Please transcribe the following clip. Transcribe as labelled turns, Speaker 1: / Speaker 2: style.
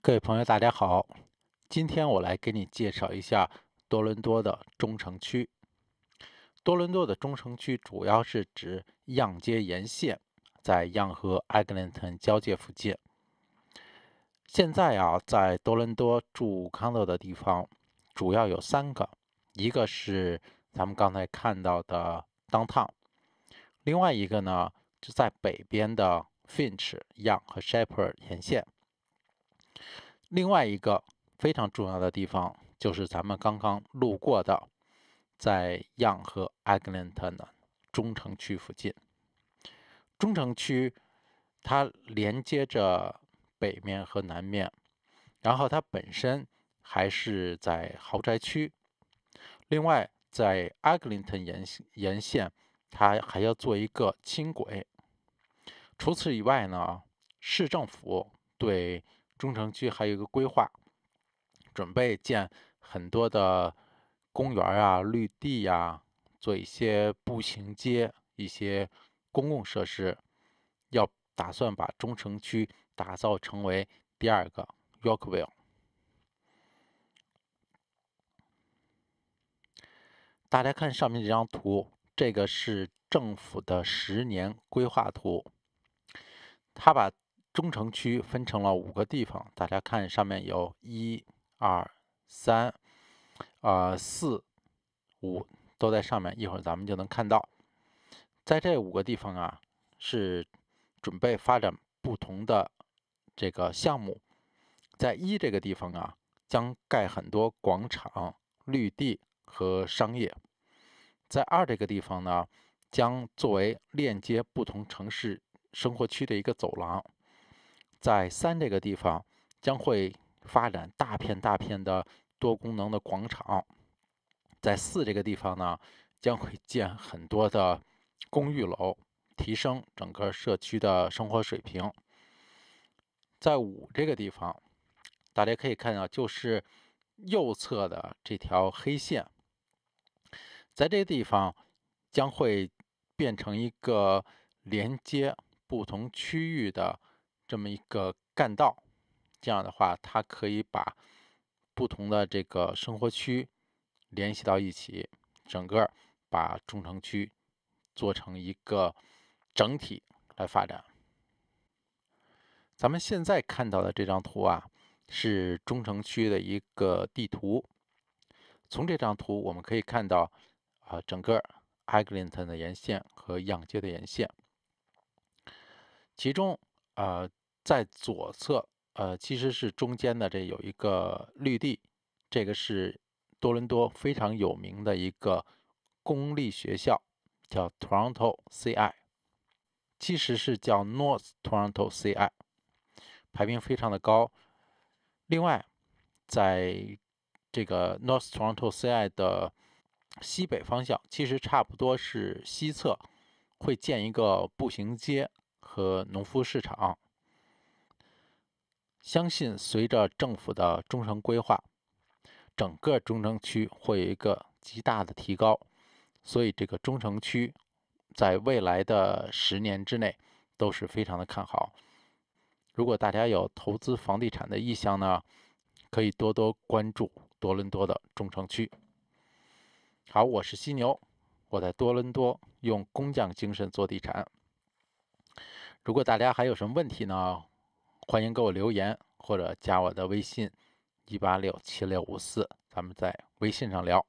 Speaker 1: 各位朋友，大家好！今天我来给你介绍一下多伦多的中城区。多伦多的中城区主要是指样街沿线，在样和 Eglinton 交界附近。现在啊，在多伦多住康乐的地方主要有三个，一个是咱们刚才看到的 downtown，另外一个呢就在北边的 Finch、Young 和 s h e p h e r d 沿线。另外一个非常重要的地方，就是咱们刚刚路过的，在 Young 和 Eglinton 的中城区附近。中城区它连接着北面和南面，然后它本身还是在豪宅区。另外，在 Eglinton 沿沿线，它还要做一个轻轨。除此以外呢，市政府对。中城区还有一个规划，准备建很多的公园啊、绿地呀，做一些步行街、一些公共设施，要打算把中城区打造成为第二个 r o c k v i l l e 大家看上面这张图，这个是政府的十年规划图，他把。中城区分成了五个地方，大家看上面有一、二、三、啊四、五都在上面。一会儿咱们就能看到，在这五个地方啊，是准备发展不同的这个项目。在一这个地方啊，将盖很多广场、绿地和商业；在二这个地方呢，将作为链接不同城市生活区的一个走廊。在三这个地方将会发展大片大片的多功能的广场，在四这个地方呢将会建很多的公寓楼，提升整个社区的生活水平。在五这个地方，大家可以看到就是右侧的这条黑线，在这个地方将会变成一个连接不同区域的。这么一个干道，这样的话，它可以把不同的这个生活区联系到一起，整个把中城区做成一个整体来发展。咱们现在看到的这张图啊，是中城区的一个地图。从这张图我们可以看到啊，整个 Eglinton 的沿线和样街的沿线，其中。呃，在左侧，呃，其实是中间的这有一个绿地，这个是多伦多非常有名的一个公立学校，叫 Toronto CI，其实是叫 North Toronto CI，排名非常的高。另外，在这个 North Toronto CI 的西北方向，其实差不多是西侧，会建一个步行街。和农夫市场，相信随着政府的中城规划，整个中城区会有一个极大的提高，所以这个中城区在未来的十年之内都是非常的看好。如果大家有投资房地产的意向呢，可以多多关注多伦多的中城区。好，我是犀牛，我在多伦多用工匠精神做地产。如果大家还有什么问题呢？欢迎给我留言或者加我的微信一八六七六五四，咱们在微信上聊。